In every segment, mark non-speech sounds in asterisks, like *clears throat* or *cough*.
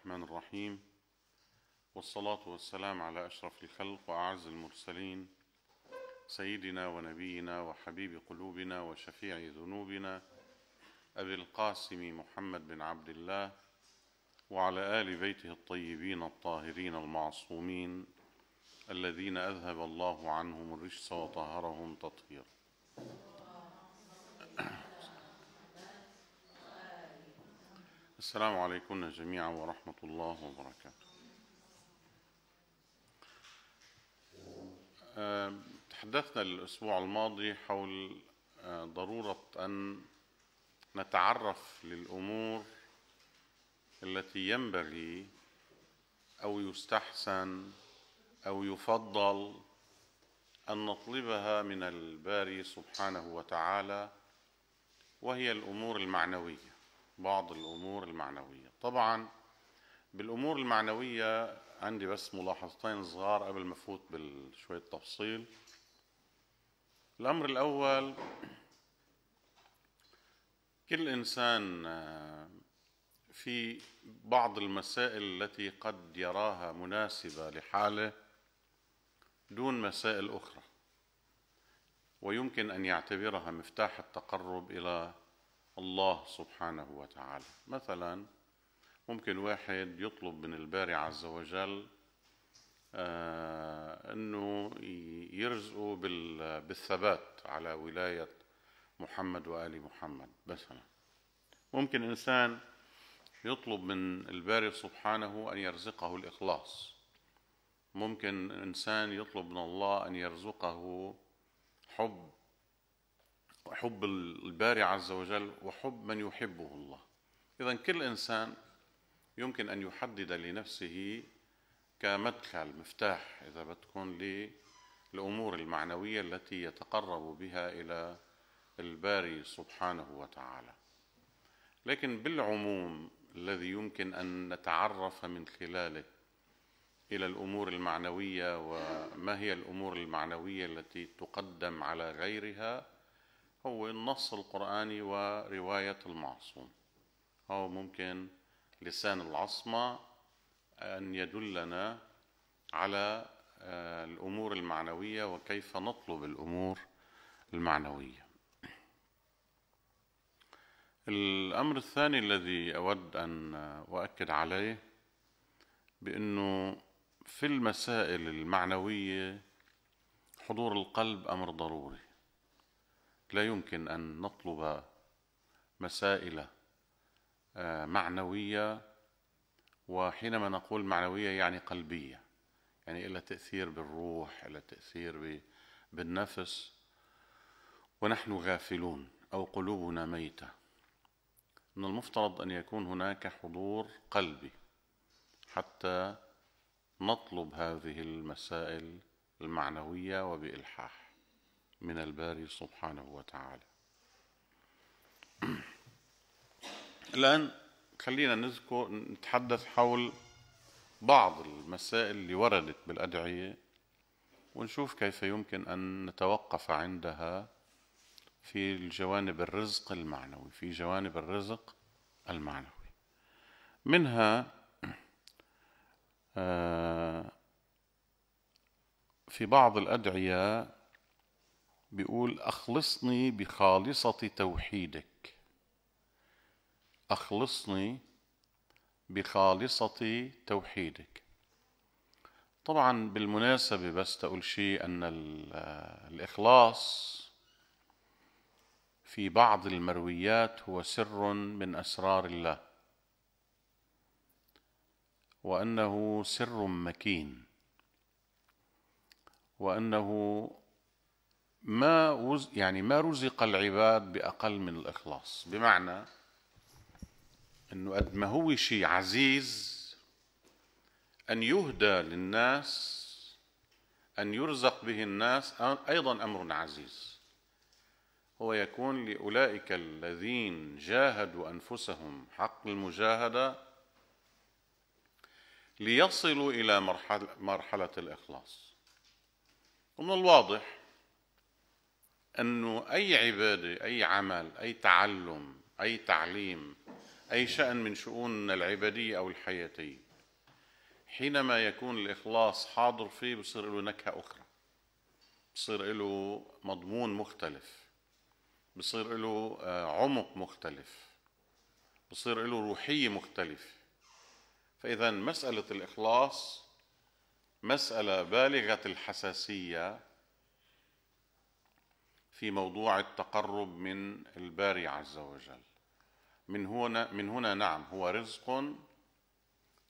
الرحمن الرحيم والصلاة والسلام على أشرف الخلق وأعز المرسلين سيدنا ونبينا وحبيب قلوبنا وشفيع ذنوبنا أبي القاسم محمد بن عبد الله وعلى آل بيته الطيبين الطاهرين المعصومين الذين أذهب الله عنهم الرجس وطهرهم تطهيرا السلام عليكم جميعا ورحمة الله وبركاته آه، تحدثنا الأسبوع الماضي حول آه، ضرورة أن نتعرف للأمور التي ينبغي أو يستحسن أو يفضل أن نطلبها من الباري سبحانه وتعالى وهي الأمور المعنوية بعض الأمور المعنوية طبعا بالأمور المعنوية عندي بس ملاحظتين صغار قبل ما أفوت بشوية تفصيل الأمر الأول كل إنسان آه، في بعض المسائل التي قد يراها مناسبة لحاله دون مسائل أخرى ويمكن أن يعتبرها مفتاح التقرب إلى الله سبحانه وتعالى مثلا ممكن واحد يطلب من الباري عز وجل آه، انه يرزقه بالثبات على ولايه محمد وال محمد مثلا ممكن انسان يطلب من الباري سبحانه ان يرزقه الاخلاص ممكن انسان يطلب من الله ان يرزقه حب حب الباري عز وجل وحب من يحبه الله إذا كل إنسان يمكن أن يحدد لنفسه كمدخل مفتاح إذا بدكم للأمور المعنوية التي يتقرب بها إلى الباري سبحانه وتعالى لكن بالعموم الذي يمكن أن نتعرف من خلاله إلى الأمور المعنوية وما هي الأمور المعنوية التي تقدم على غيرها هو النص القرآني ورواية المعصوم أو ممكن لسان العصمة أن يدلنا على آه، الأمور المعنوية وكيف نطلب الأمور المعنوية الأمر الثاني الذي أود أن أؤكد عليه بأنه في المسائل المعنوية حضور القلب أمر ضروري لا يمكن ان نطلب مسائل آه، معنويه وحينما نقول معنويه يعني قلبيه يعني إلى تأثير بالروح إلى تأثير بالنفس ونحن غافلون أو قلوبنا ميتة من المفترض أن يكون هناك حضور قلبي حتى نطلب هذه المسائل المعنوية وبإلحاح من الباري سبحانه وتعالى *clears throat* الآن خلينا نذكر نتحدث حول بعض المسائل اللي وردت بالأدعية ونشوف كيف يمكن أن نتوقف عندها في الجوانب الرزق المعنوي في جوانب الرزق المعنوي منها *clears throat* آه، في بعض الأدعية بيقول أخلصني بخالصة توحيدك أخلصني بخالصة توحيدك طبعا بالمناسبة بس تقول شيء أن الإخلاص في بعض المرويات هو سر من أسرار الله وأنه سر مكين وأنه ما وز يعني ما رزق العباد باقل من الاخلاص بمعنى انه قد ما هو شيء عزيز ان يهدى للناس ان يرزق به الناس ايضا امر عزيز هو يكون لاولئك الذين جاهدوا انفسهم حق المجاهده ليصلوا الى مرحله, مرحلة الاخلاص ومن الواضح أنه أي عبادة أي عمل أي تعلم أي تعليم أي شأن من شؤون العبادية أو الحياتية حينما يكون الإخلاص حاضر فيه بصير له نكهة أخرى بصير له مضمون مختلف بصير له آه، عمق مختلف بصير له روحية مختلفة فإذا مسألة الإخلاص مسألة بالغة الحساسية في موضوع التقرب من الباري عز وجل من هنا من هنا نعم هو رزق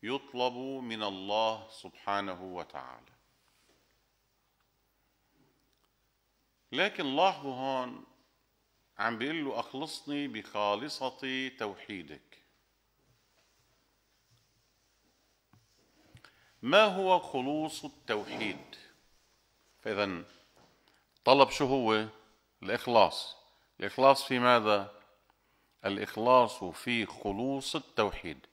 يطلب من الله سبحانه وتعالى لكن لاحظوا هون عم بيقول له اخلصني بخالصه توحيدك ما هو خلوص التوحيد فاذا طلب شو هو الإخلاص الإخلاص في ماذا؟ الإخلاص في خلوص التوحيد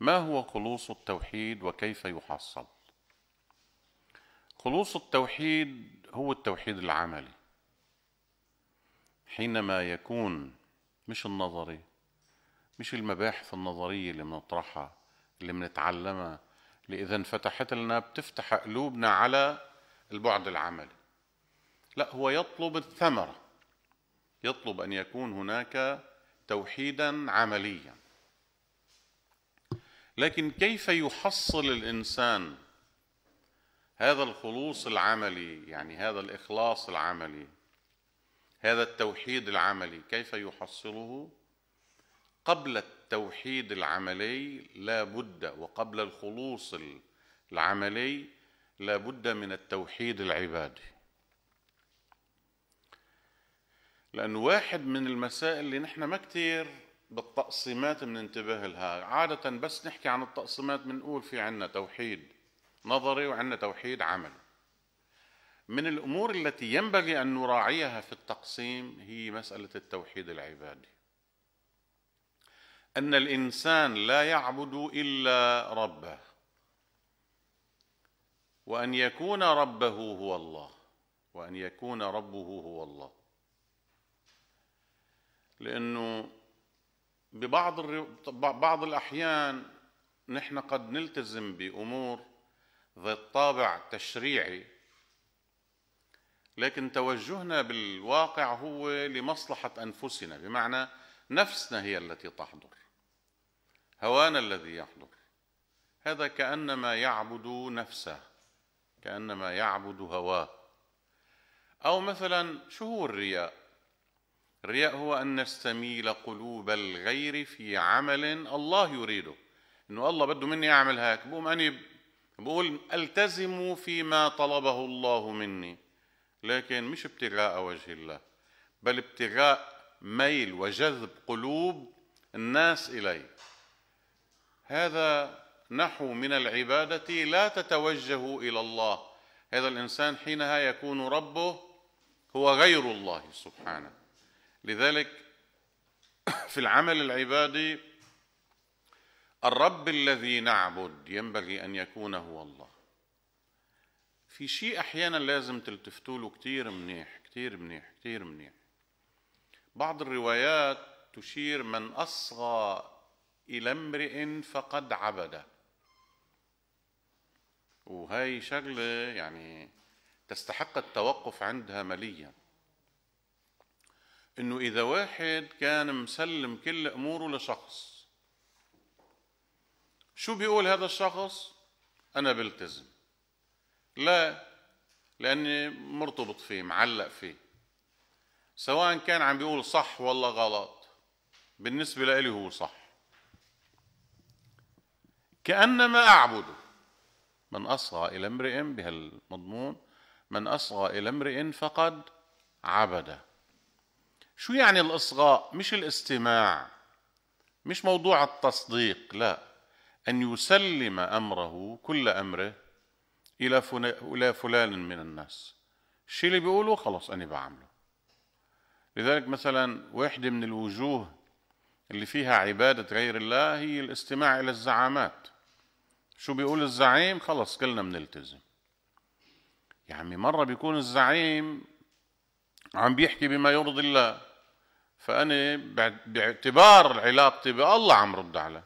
ما هو خلوص التوحيد وكيف يحصل؟ خلوص التوحيد هو التوحيد العملي حينما يكون مش النظري مش المباحث النظرية اللي بنطرحها اللي بنتعلمها اللي إذا انفتحت لنا بتفتح قلوبنا على البعد العملي لا هو يطلب الثمرة يطلب ان يكون هناك توحيدا عمليا لكن كيف يحصل الانسان هذا الخلوص العملي يعني هذا الاخلاص العملي هذا التوحيد العملي كيف يحصله قبل التوحيد العملي لا بد وقبل الخلوص العملي لا بد من التوحيد العبادي لأنه واحد من المسائل اللي نحن ما كتير بالتقسيمات بننتبه لها عادة بس نحكي عن التقسيمات بنقول في عنا توحيد نظري وعنا توحيد عملي من الأمور التي ينبغي أن نراعيها في التقسيم هي مسألة التوحيد العبادي أن الإنسان لا يعبد إلا ربه وأن يكون ربه هو الله وأن يكون ربه هو الله لأنه ببعض بعض الأحيان نحن قد نلتزم بأمور ذات طابع تشريعي لكن توجهنا بالواقع هو لمصلحة أنفسنا بمعنى نفسنا هي التي تحضر هوانا الذي يحضر هذا كأنما يعبد نفسه كأنما يعبد هواه أو مثلا شو هو الرياء الرياء هو أن نستميل قلوب الغير في عمل الله يريده إنه الله بده مني أعمل هيك بقوم أني بقول ألتزم فيما طلبه الله مني لكن مش ابتغاء وجه الله بل ابتغاء ميل وجذب قلوب الناس إلي هذا نحو من العبادة لا تتوجه إلى الله هذا الإنسان حينها يكون ربه هو غير الله سبحانه لذلك في العمل العبادي الرب الذي نعبد ينبغي أن يكون هو الله في شيء أحيانا لازم تلتفتوا له كتير منيح كتير منيح كتير منيح بعض الروايات تشير من أصغى إلى امرئ فقد عبده وهي شغلة يعني تستحق التوقف عندها مليا انه اذا واحد كان مسلم كل اموره لشخص شو بيقول هذا الشخص انا بلتزم لا لاني مرتبط فيه معلق فيه سواء كان عم بيقول صح ولا غلط بالنسبه لإلي هو صح كانما اعبده من اصغى الى امرئ بهالمضمون من اصغى الى امرئ فقد عبده شو يعني الإصغاء؟ مش الاستماع مش موضوع التصديق لا أن يسلم أمره كل أمره إلى إلى فلان من الناس الشيء اللي بيقوله خلاص أنا بعمله لذلك مثلا واحدة من الوجوه اللي فيها عبادة غير الله هي الاستماع إلى الزعامات شو بيقول الزعيم خلص كلنا بنلتزم يا عمي مرة بيكون الزعيم عم بيحكي بما يرضي الله فأنا باعتبار علاقتي بالله عم رد عليه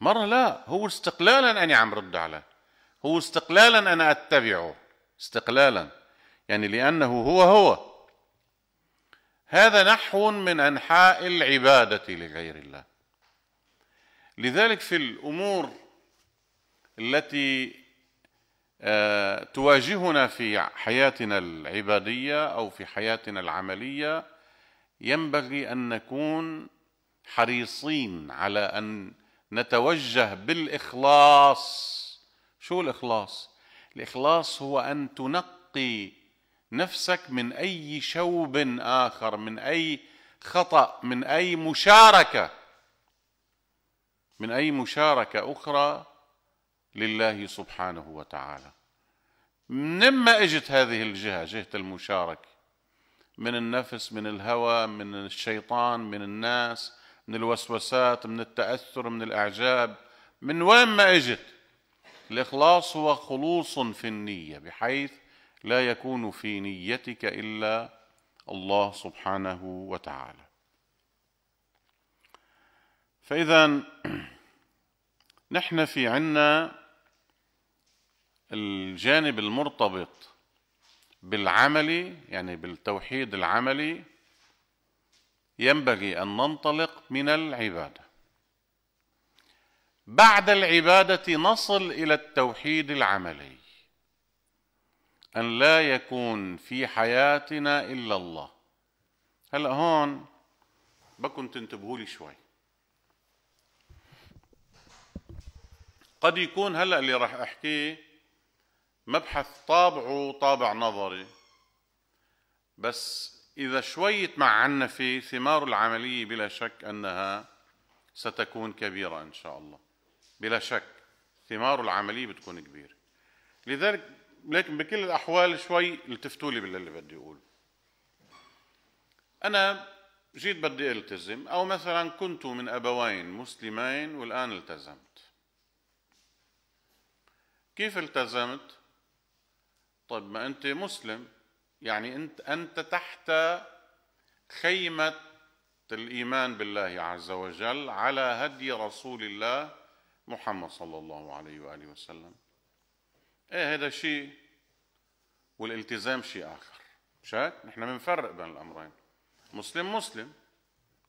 مرة لا هو استقلالا أنا عم رد عليه هو استقلالا أنا أتبعه استقلالا يعني لأنه هو هو هذا نحو من أنحاء العبادة لغير الله لذلك في الأمور التي آه، تواجهنا في حياتنا العبادية أو في حياتنا العملية ينبغي ان نكون حريصين على ان نتوجه بالاخلاص شو الاخلاص الاخلاص هو ان تنقي نفسك من اي شوب اخر من اي خطا من اي مشاركه من اي مشاركه اخرى لله سبحانه وتعالى من ما اجت هذه الجهه جهه المشاركه من النفس من الهوى من الشيطان من الناس من الوسوسات من التاثر من الاعجاب من وين ما اجت الاخلاص هو خلوص في النيه بحيث لا يكون في نيتك الا الله سبحانه وتعالى فاذا *clears throat* نحن في عنا الجانب المرتبط بالعملي يعني بالتوحيد العملي ينبغي ان ننطلق من العباده بعد العباده نصل الى التوحيد العملي ان لا يكون في حياتنا الا الله هلا هون بكن تنتبهوا لي شوي قد يكون هلا اللي راح احكيه مبحث طابعه طابع نظري بس إذا شوية تمعنا فيه ثمار العملية بلا شك أنها ستكون كبيرة إن شاء الله بلا شك ثمار العملية بتكون كبيرة لذلك لكن بكل الأحوال شوي التفتوا لي باللي بدي أقوله أنا جيت بدي التزم أو مثلا كنت من أبوين مسلمين والآن التزمت كيف التزمت؟ طيب ما أنت مسلم يعني أنت أنت تحت خيمة الإيمان بالله عز وجل على هدي رسول الله محمد صلى الله عليه وآله وسلم إيه هذا شيء والالتزام شيء آخر مش هيك؟ نحن بنفرق بين الأمرين مسلم مسلم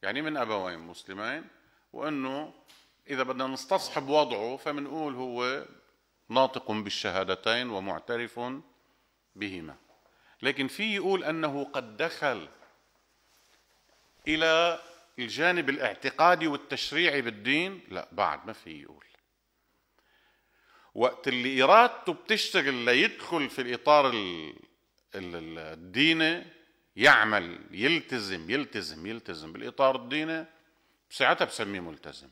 يعني من أبوين مسلمين وأنه إذا بدنا نستصحب وضعه فبنقول هو ناطق بالشهادتين ومعترف بهما لكن في يقول أنه قد دخل إلى الجانب الاعتقادي والتشريعي بالدين لا بعد ما في يقول وقت اللي إرادته بتشتغل ليدخل في الإطار الديني يعمل يلتزم يلتزم يلتزم بالإطار الديني ساعتها بسميه ملتزم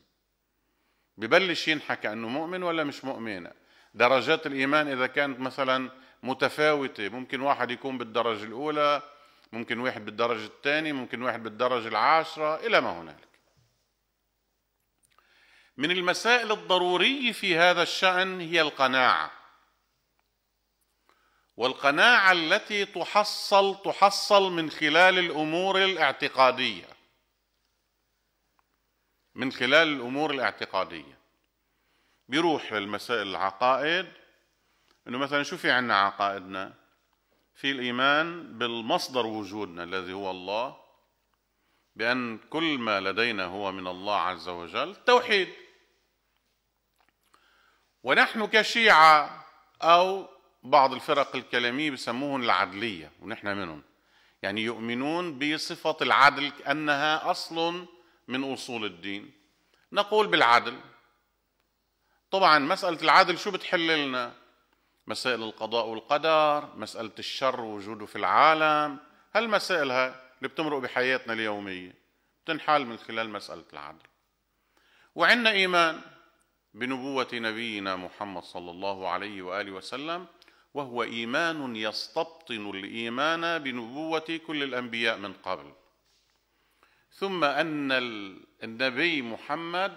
ببلش ينحكى أنه مؤمن ولا مش مؤمن درجات الإيمان إذا كانت مثلا متفاوتة ممكن واحد يكون بالدرجة الأولى ممكن واحد بالدرجة الثانية ممكن واحد بالدرجة العاشرة إلى ما هنالك من المسائل الضرورية في هذا الشأن هي القناعة والقناعة التي تحصل تحصل من خلال الأمور الاعتقادية من خلال الأمور الاعتقادية بيروح للمسائل العقائد انه مثلا شو في عندنا عقائدنا في الايمان بالمصدر وجودنا الذي هو الله بان كل ما لدينا هو من الله عز وجل توحيد ونحن كشيعه او بعض الفرق الكلاميه بسموهم العدليه ونحن منهم يعني يؤمنون بصفه العدل كانها اصل من اصول الدين نقول بالعدل طبعا مساله العدل شو بتحل لنا مسائل القضاء والقدر مسألة الشر ووجوده في العالم هالمسائل هاي اللي بتمرق بحياتنا اليومية بتنحل من خلال مسألة العدل وعندنا إيمان بنبوة نبينا محمد صلى الله عليه وآله وسلم وهو إيمان يستبطن الإيمان بنبوة كل الأنبياء من قبل ثم أن النبي محمد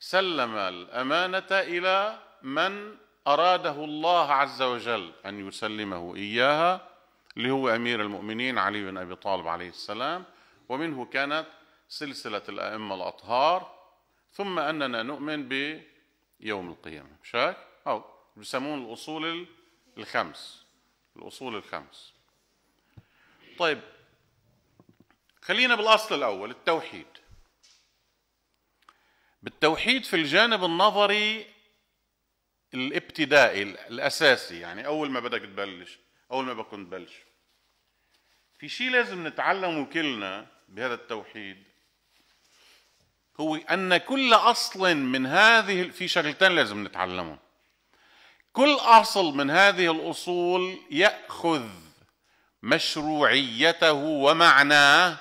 سلم الأمانة إلى من أراده الله عز وجل أن يسلمه إياها اللي هو أمير المؤمنين علي بن أبي طالب عليه السلام ومنه كانت سلسلة الأئمة الأطهار ثم أننا نؤمن بيوم القيامة شاك؟ أو يسمون الأصول الخمس الأصول الخمس طيب خلينا بالأصل الأول التوحيد بالتوحيد في الجانب النظري الابتدائي الاساسي يعني اول ما بدك تبلش اول ما بكون تبلش في شيء لازم نتعلمه كلنا بهذا التوحيد هو ان كل اصل من هذه في شغلتين لازم نتعلمهم كل اصل من هذه الاصول ياخذ مشروعيته ومعناه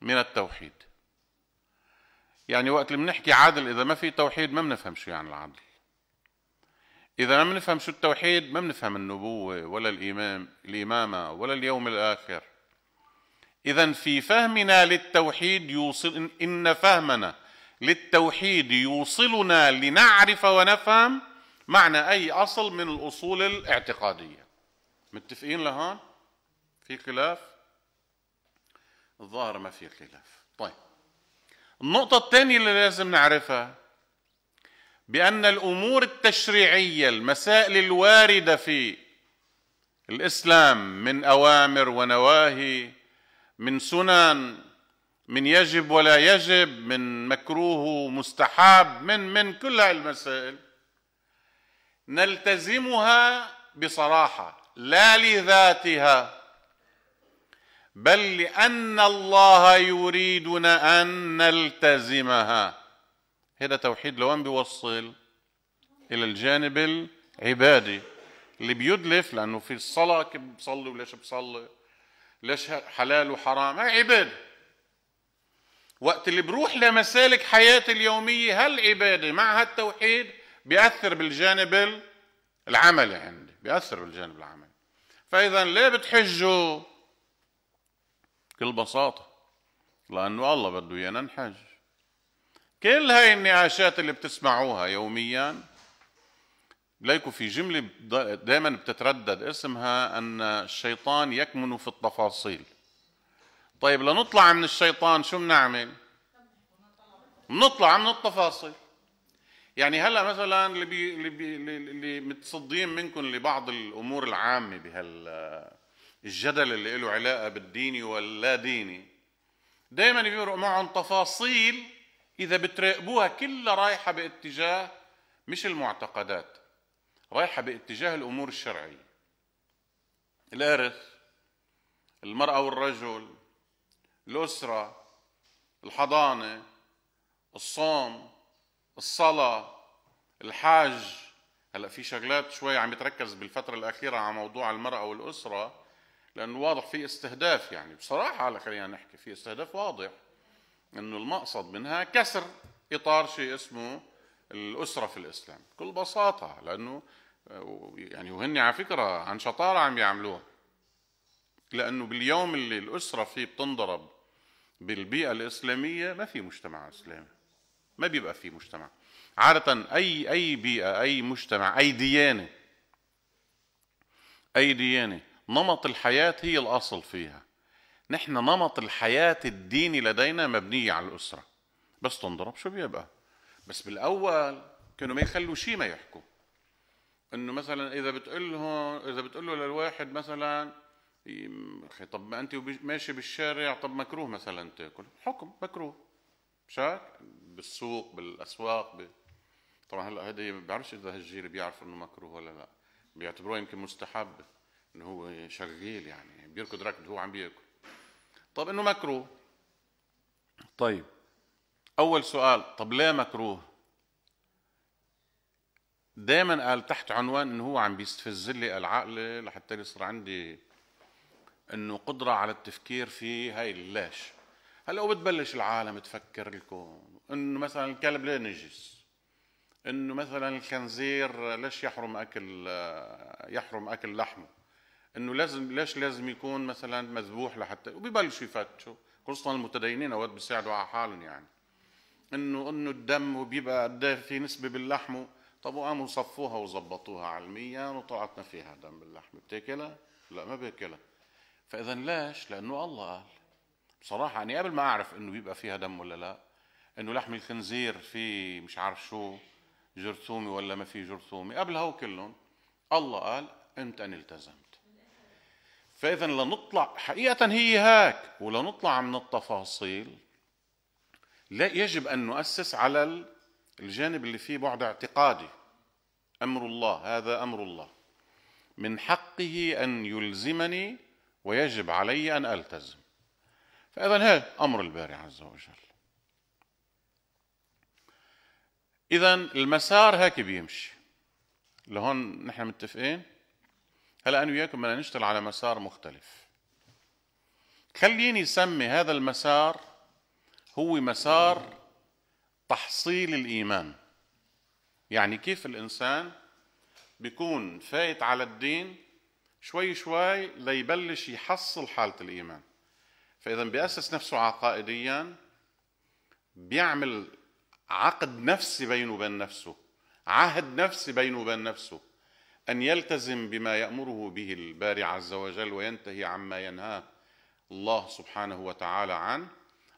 من التوحيد يعني وقت اللي بنحكي عدل اذا ما في توحيد ما بنفهم شو يعني العدل إذا ما بنفهم شو التوحيد ما بنفهم النبوة ولا الإمام الإمامة ولا اليوم الآخر إذا في فهمنا للتوحيد يوصل إن فهمنا للتوحيد يوصلنا لنعرف ونفهم معنى أي أصل من الأصول الاعتقادية متفقين لهون؟ في خلاف؟ الظاهر ما في خلاف طيب النقطة الثانية اللي لازم نعرفها بان الامور التشريعيه المسائل الوارده في الاسلام من اوامر ونواهي من سنن من يجب ولا يجب من مكروه ومستحب من من كل هذه المسائل نلتزمها بصراحه لا لذاتها بل لان الله يريدنا ان نلتزمها هذا توحيد لوين بيوصل الى الجانب العبادي اللي بيدلف لانه في الصلاه كيف بصلي وليش بصلي ليش حلال وحرام هاي عباده وقت اللي بروح لمسالك حياتي اليوميه هالعباده مع هالتوحيد بياثر بالجانب العملي عندي بياثر بالجانب العملي فاذا ليه بتحجوا بكل بساطه لانه الله بده ايانا نحج كل هاي النعاشات اللي بتسمعوها يوميا ليكو في جملة دائما بتتردد اسمها أن الشيطان يكمن في التفاصيل طيب لنطلع من الشيطان شو بنعمل نطلع من التفاصيل يعني هلا مثلا اللي بي اللي, بي اللي متصدين منكم لبعض الامور العامه بهال الجدل اللي له علاقه بالديني واللا ديني دائما بيمرق معهم تفاصيل إذا بتراقبوها كلها رايحة باتجاه مش المعتقدات رايحة باتجاه الأمور الشرعية الإرث المرأة والرجل الأسرة الحضانة الصوم الصلاة الحاج هلا في شغلات شوي عم يتركز بالفترة الأخيرة على موضوع المرأة والأسرة لأنه واضح في استهداف يعني بصراحة هلا خلينا نحكي في استهداف واضح انه المقصد منها كسر اطار شيء اسمه الاسره في الاسلام بكل بساطه لانه يعني وهن على فكره عن شطاره عم يعملوها لانه باليوم اللي الاسره فيه بتنضرب بالبيئه الاسلاميه ما في مجتمع اسلامي ما بيبقى في مجتمع عاده اي اي بيئه اي مجتمع اي ديانه اي ديانه نمط الحياه هي الاصل فيها نحن نمط الحياة الديني لدينا مبنية على الأسرة بس تنضرب شو بيبقى بس بالأول كانوا ما يخلوا شيء ما يحكوا انه مثلا اذا بتقول لهم اذا بتقول له للواحد مثلا اخي طب ما انت ماشي بالشارع طب مكروه مثلا تاكل حكم مكروه شاك بالسوق بالاسواق ب... طبعا هلا هذا ما بعرفش اذا هالجيل بيعرف انه مكروه ولا لا بيعتبروه يمكن مستحب انه هو شغيل يعني بيركض ركض هو عم بياكل طب انه مكروه طيب اول سؤال طب ليه مكروه دائما قال تحت عنوان انه هو عم بيستفز لي العقل لحتى يصير عندي انه قدره على التفكير في هاي ليش هلا وبتبلش العالم تفكر الكون انه مثلا الكلب ليه نجس انه مثلا الخنزير ليش يحرم اكل يحرم اكل لحمه انه لازم ليش لازم يكون مثلا مذبوح لحتى وبيبلشوا يفتشوا خصوصا المتدينين اوقات بيساعدوا على حالهم يعني انه انه الدم وبيبقى قد إيه في نسبه باللحم طب وقاموا صفوها وظبطوها علميا وطلعت ما فيها دم باللحم بتاكلها؟ لا ما باكلها فاذا ليش؟ لانه الله قال بصراحه يعني قبل ما اعرف انه بيبقى فيها دم ولا لا انه لحم الخنزير في مش عارف شو جرثومي ولا ما في جرثومي قبل هو كلهم الله قال انت ان التزم فإذا لنطلع حقيقة هي هاك ولنطلع من التفاصيل لا يجب أن نؤسس على الجانب اللي فيه بعد اعتقادي أمر الله هذا أمر الله من حقه أن يلزمني ويجب علي أن ألتزم فإذا هذا أمر الباري عز وجل إذا المسار هيك بيمشي لهون نحن متفقين هلا أنا وياكم بدنا نشتغل على مسار مختلف خليني سمي هذا المسار هو مسار تحصيل الإيمان يعني كيف الإنسان بيكون فايت على الدين شوي شوي ليبلش يحصل حالة الإيمان فإذا بيأسس نفسه عقائديا بيعمل عقد نفسي بينه وبين نفسه عهد نفسي بينه وبين نفسه أن يلتزم بما يأمره به الباري عز وجل وينتهي عما ينهاه الله سبحانه وتعالى عنه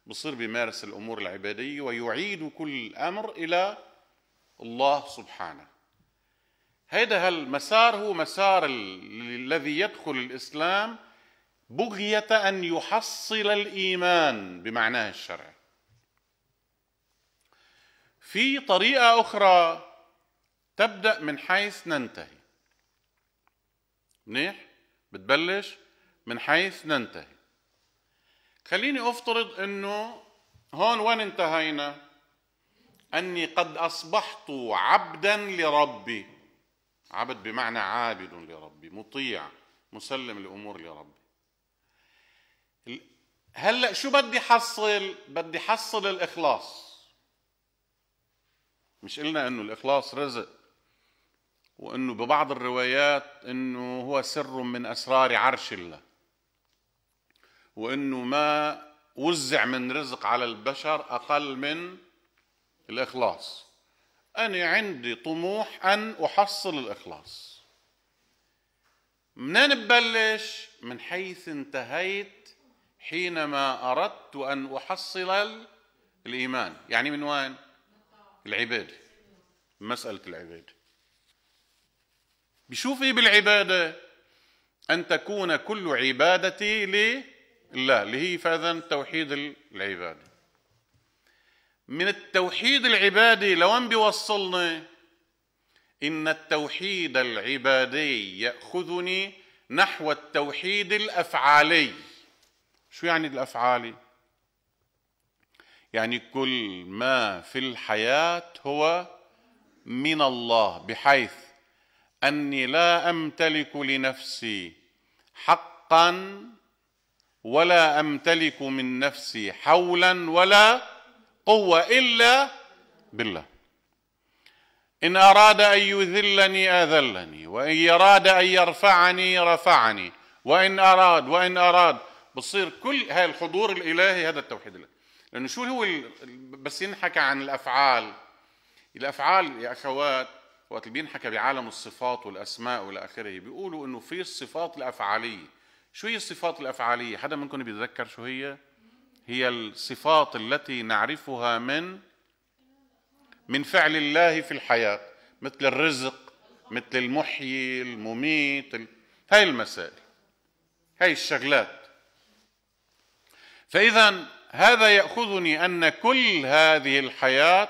بصير بيمارس الأمور العبادية ويعيد كل أمر إلى الله سبحانه هذا المسار هو مسار الذي يدخل الإسلام بغية أن يحصل الإيمان بمعناه الشرعي في طريقة أخرى تبدأ من حيث ننتهي منيح بتبلش من حيث ننتهي خليني افترض انه هون وين انتهينا اني قد اصبحت عبدا لربي عبد بمعنى عابد لربي مطيع مسلم الامور لربي هلا شو بدي حصل بدي حصل الاخلاص مش قلنا انه الاخلاص رزق وانه ببعض الروايات انه هو سر من اسرار عرش الله وانه ما وزع من رزق على البشر اقل من الاخلاص انا عندي طموح ان احصل الاخلاص منين ببلش من حيث انتهيت حينما اردت ان احصل الايمان يعني من وين العباده مساله العباده يشوف ايه بالعباده ان تكون كل عبادتي لله اللي هي فاذا توحيد العباده من التوحيد العبادي لوين بيوصلنا ان التوحيد العبادي ياخذني نحو التوحيد الافعالي شو يعني الافعالي يعني كل ما في الحياه هو من الله بحيث اني لا امتلك لنفسي حقا ولا امتلك من نفسي حولا ولا قوه الا بالله ان اراد ان يذلني اذلني وان اراد ان يرفعني رفعني وان اراد وان اراد بتصير كل هاي الحضور الالهي هذا التوحيد الالهي لانه شو هو بس ينحكى عن الافعال الافعال يا اخوات وقت اللي بينحكى بعالم الصفات والاسماء والى اخره بيقولوا انه في الصفات الافعاليه شو هي الصفات الافعاليه حدا منكم بيتذكر شو هي هي الصفات التي نعرفها من من فعل الله في الحياه مثل الرزق مثل المحيي المميت هاي المسائل هاي الشغلات فاذا هذا ياخذني ان كل هذه الحياه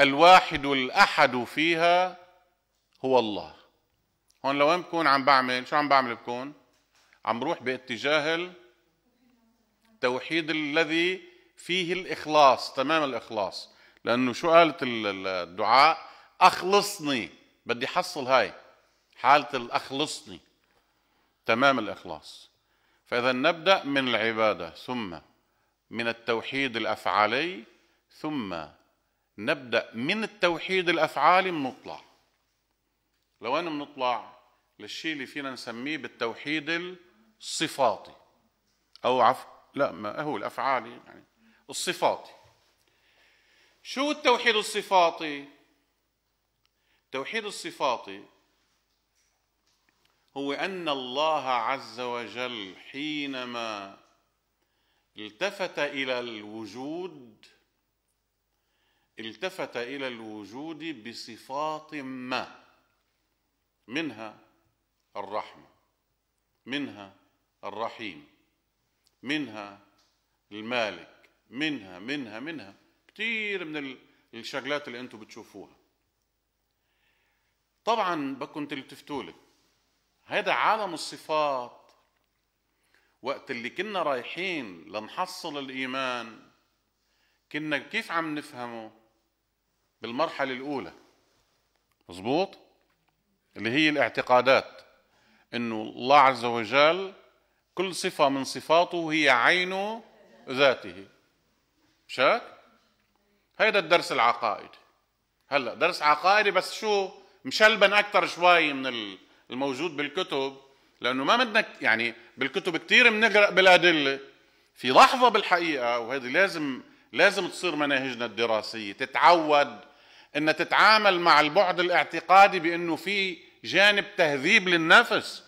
الواحد الأحد فيها هو الله هون لوين بكون عم بعمل شو عم بعمل بكون عم بروح باتجاه التوحيد الذي فيه الإخلاص تمام الإخلاص لأنه شو قالت الدعاء أخلصني بدي حصل هاي حالة الأخلصني تمام الإخلاص فإذا نبدأ من العبادة ثم من التوحيد الأفعالي ثم نبدأ من التوحيد الأفعالي بنطلع لوين بنطلع للشيء اللي فينا نسميه بالتوحيد الصفاتي أو عفوا لا ما هو الأفعالي يعني الصفاتي شو التوحيد الصفاتي؟ التوحيد الصفاتي هو أن الله عز وجل حينما التفت إلى الوجود التفت الى الوجود بصفات ما منها الرحمه منها الرحيم منها المالك منها منها منها كثير من الشغلات اللي انتم بتشوفوها طبعا بكون لي هذا عالم الصفات وقت اللي كنا رايحين لنحصل الايمان كنا كيف عم نفهمه بالمرحلة الأولى مظبوط اللي هي الاعتقادات انه الله عز وجل كل صفة من صفاته هي عين ذاته شاك هيدا الدرس العقائدي هلا درس عقائدي بس شو مشلبن اكثر شوي من الموجود بالكتب لانه ما بدنا يعني بالكتب كثير بنقرا بالادله في لحظه بالحقيقه وهذه لازم لازم تصير مناهجنا الدراسيه تتعود ان تتعامل مع البعد الاعتقادي بانه في جانب تهذيب للنفس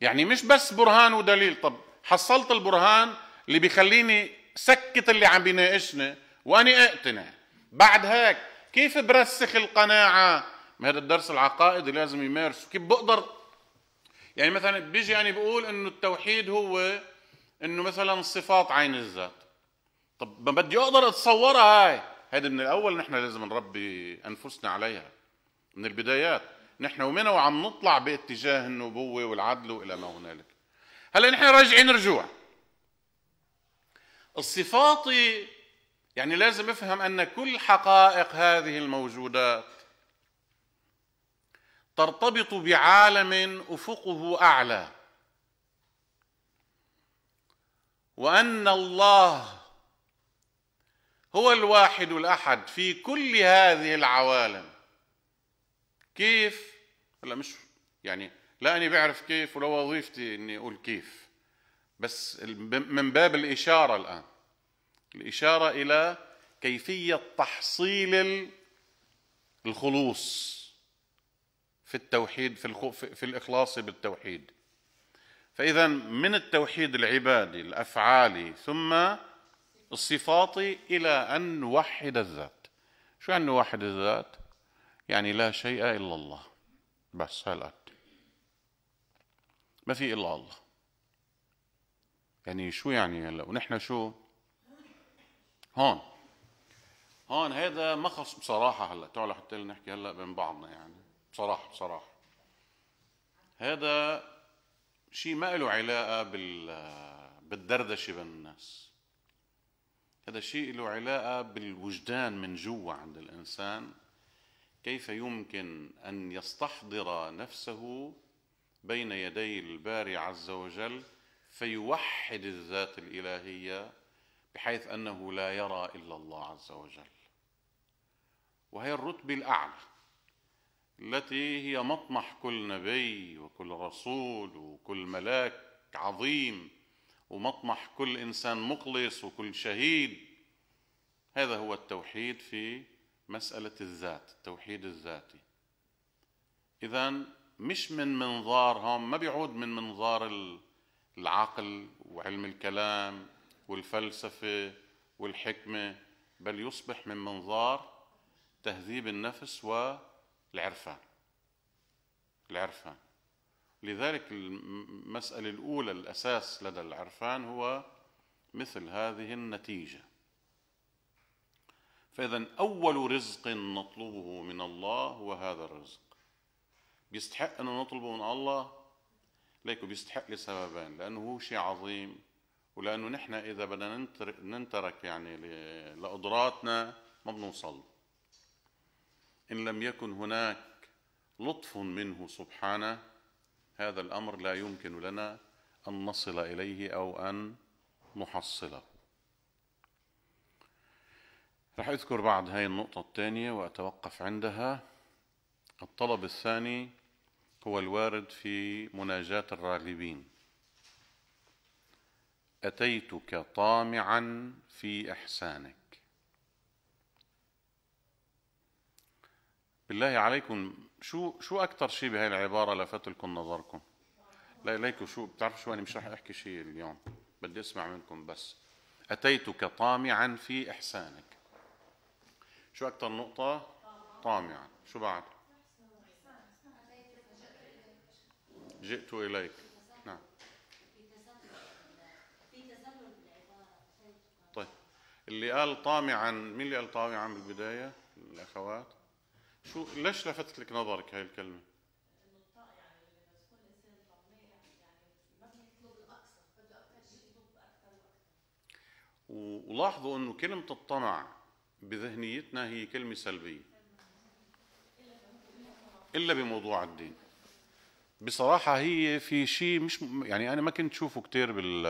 يعني مش بس برهان ودليل طب حصلت البرهان اللي بيخليني سكت اللي عم بيناقشنا واني اقتنع بعد هيك كيف برسخ القناعه ما هذا الدرس العقائدي لازم يمارسه كيف بقدر يعني مثلا بيجي يعني بقول انه التوحيد هو انه مثلا صفات عين الذات طب ما بدي اقدر اتصورها هاي هذه من الاول نحن لازم نربي انفسنا عليها من البدايات نحن ومنها وعم نطلع باتجاه النبوه والعدل والى ما هنالك هلا نحن راجعين رجوع الصفات يعني لازم افهم ان كل حقائق هذه الموجودات ترتبط بعالم افقه اعلى وان الله هو الواحد الأحد في كل هذه العوالم كيف؟ لا مش يعني لا أنا بعرف كيف ولا وظيفتي إني أقول كيف بس من باب الإشارة الآن الإشارة إلى كيفية تحصيل الخلوص في التوحيد في, في الإخلاص بالتوحيد فإذا من التوحيد العبادي الأفعالي ثم الصفات إلى أن نوحد الذات شو يعني نوحد الذات؟ يعني لا شيء إلا الله بس هالقد ما في إلا الله يعني شو يعني هلا ونحن شو هون هون هذا مخص بصراحه هلا تعالوا حتى نحكي هلا بين بعضنا يعني بصراحه بصراحه هذا شيء ما له علاقه بال بالدردشه بين الناس هذا شيء له علاقة بالوجدان من جوا عند الإنسان كيف يمكن أن يستحضر نفسه بين يدي الباري عز وجل فيوحد الذات الإلهية بحيث أنه لا يرى إلا الله عز وجل وهي الرتبة الأعلى التي هي مطمح كل نبي وكل رسول وكل ملاك عظيم ومطمح كل انسان مخلص وكل شهيد هذا هو التوحيد في مساله الذات التوحيد الذاتي اذا مش من منظارهم ما بيعود من منظار العقل وعلم الكلام والفلسفه والحكمه بل يصبح من منظار تهذيب النفس والعرفان العرفان لذلك المسألة الأولى الأساس لدى العرفان هو مثل هذه النتيجة فإذا أول رزق نطلبه من الله هو هذا الرزق بيستحق أنه نطلبه من الله ليكو بيستحق لسببين لأنه هو شيء عظيم ولأنه نحن إذا بدنا ننترك يعني لقدراتنا ما بنوصل إن لم يكن هناك لطف منه سبحانه هذا الامر لا يمكن لنا ان نصل اليه او ان نحصله رح اذكر بعد هاي النقطه الثانيه واتوقف عندها الطلب الثاني هو الوارد في مناجاه الراغبين اتيتك طامعا في احسانك بالله عليكم شو شو اكثر شيء بهي العباره لفت لكم نظركم؟ لا ليكوا شو بتعرفوا شو انا مش رح احكي شيء اليوم بدي اسمع منكم بس اتيتك طامعا في احسانك شو اكثر نقطه طامعا شو بعد جئت اليك نعم طيب اللي قال طامعا مين اللي قال طامعا بالبدايه الاخوات شو ليش لفتت لك نظرك هاي الكلمه؟ ولاحظوا انه كلمة الطمع بذهنيتنا هي كلمة سلبية إلا بموضوع الدين بصراحة هي في شيء مش يعني أنا ما كنت شوفه كتير بال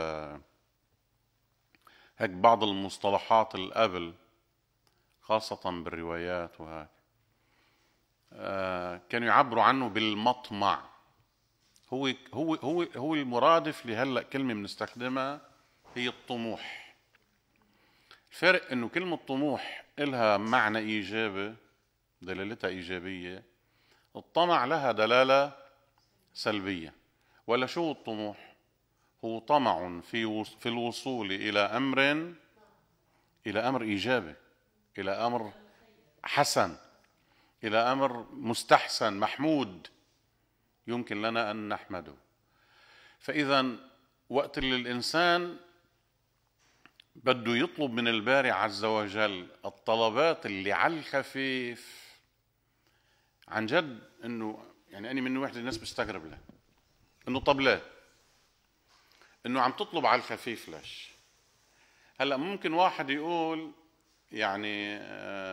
هيك بعض المصطلحات القبل خاصة بالروايات وهاي آه، كانوا يعبروا عنه بالمطمع هو هو هو هو المرادف لهلا كلمه بنستخدمها هي الطموح الفرق انه كلمه طموح إلها معنى ايجابي دلالتها ايجابيه الطمع لها دلاله سلبيه ولا شو الطموح هو طمع في في الوصول الى امر الى امر ايجابي الى امر حسن الى امر مستحسن محمود يمكن لنا ان نحمده فاذا وقت اللي الانسان بده يطلب من الباري عز وجل الطلبات اللي على الخفيف عن جد انه يعني اني من وحده الناس بستغرب له انه طب ليه؟ انه عم تطلب على الخفيف ليش؟ هلا ممكن واحد يقول يعني آه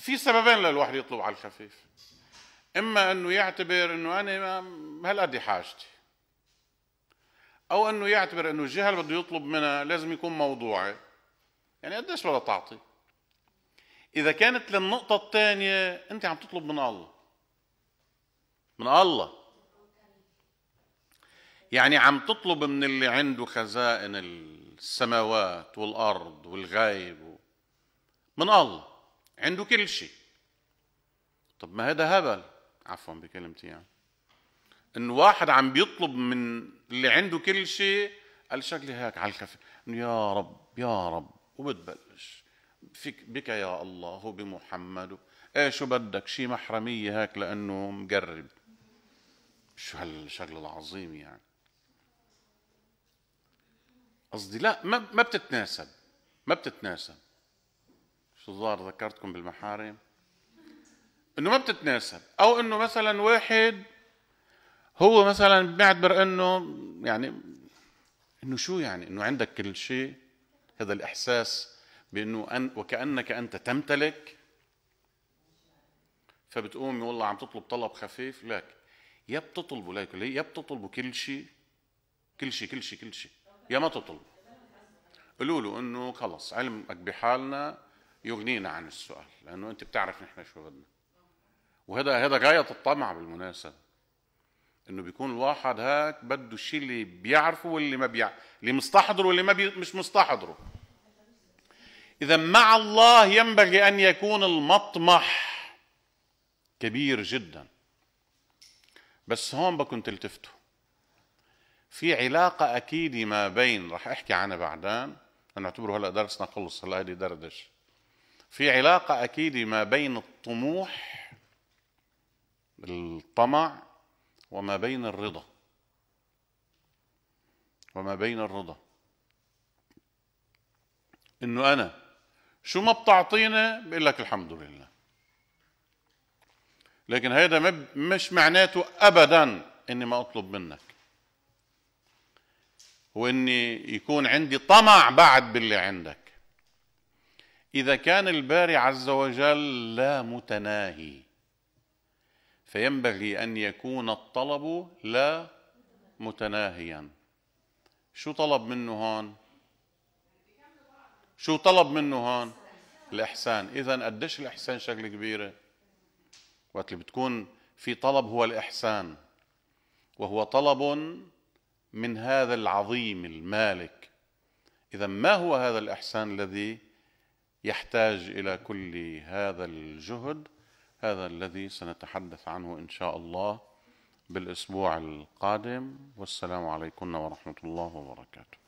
في سببين للواحد يطلب على الخفيف اما انه يعتبر انه انا هالقد حاجتي او انه يعتبر انه الجهه اللي بده يطلب منها لازم يكون موضوعي يعني قديش بدها تعطي اذا كانت للنقطه الثانيه انت عم تطلب من الله من الله يعني عم تطلب من اللي عنده خزائن السماوات والارض والغيب من الله عنده كل شيء طب ما هذا هبل عفوا بكلمتي يعني انه واحد عم بيطلب من اللي عنده كل شيء قال شكلي هيك على الكف انه يا رب يا رب وبتبلش فيك بك يا الله وبمحمد ايه شو بدك شي محرمية هيك لانه مقرب شو هالشغل العظيم يعني قصدي لا ما ما بتتناسب ما بتتناسب شطار ذكرتكم بالمحارم انه ما بتتناسب او انه مثلا واحد هو مثلا بيعتبر انه يعني انه شو يعني انه عندك كل شيء هذا الاحساس بانه أن وكانك انت تمتلك فبتقوم والله عم تطلب طلب خفيف لك يا بتطلبوا لك يا بتطلبوا كل شيء كل شيء كل شيء كل شيء يا ما تطلبوا قولوا له انه خلص علمك بحالنا يغنينا عن السؤال لانه انت بتعرف نحن شو بدنا وهذا هذا غايه الطمع بالمناسبه انه بيكون الواحد هاك بده الشيء اللي بيعرفه واللي ما بيع اللي مستحضره واللي ما بي... مش مستحضره اذا مع الله ينبغي ان يكون المطمح كبير جدا بس هون بكون تلتفتوا في علاقة أكيدة ما بين رح أحكي عنها بعدين نعتبره هلا درسنا خلص هلا هذه دردش في علاقة أكيد ما بين الطموح الطمع وما بين الرضا وما بين الرضا انه انا شو ما بتعطينا بقول لك الحمد لله لكن هذا مش معناته ابدا اني ما اطلب منك واني يكون عندي طمع بعد باللي عندك اذا كان الباري عز وجل لا متناهي فينبغي ان يكون الطلب لا متناهيا شو طلب منه هون شو طلب منه هون الاحسان اذا قديش الاحسان شغلة كبيره وقت اللي بتكون في طلب هو الاحسان وهو طلب من هذا العظيم المالك اذا ما هو هذا الاحسان الذي يحتاج الى كل هذا الجهد هذا الذي سنتحدث عنه ان شاء الله بالاسبوع القادم والسلام عليكم ورحمه الله وبركاته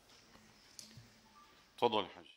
تفضل الحاج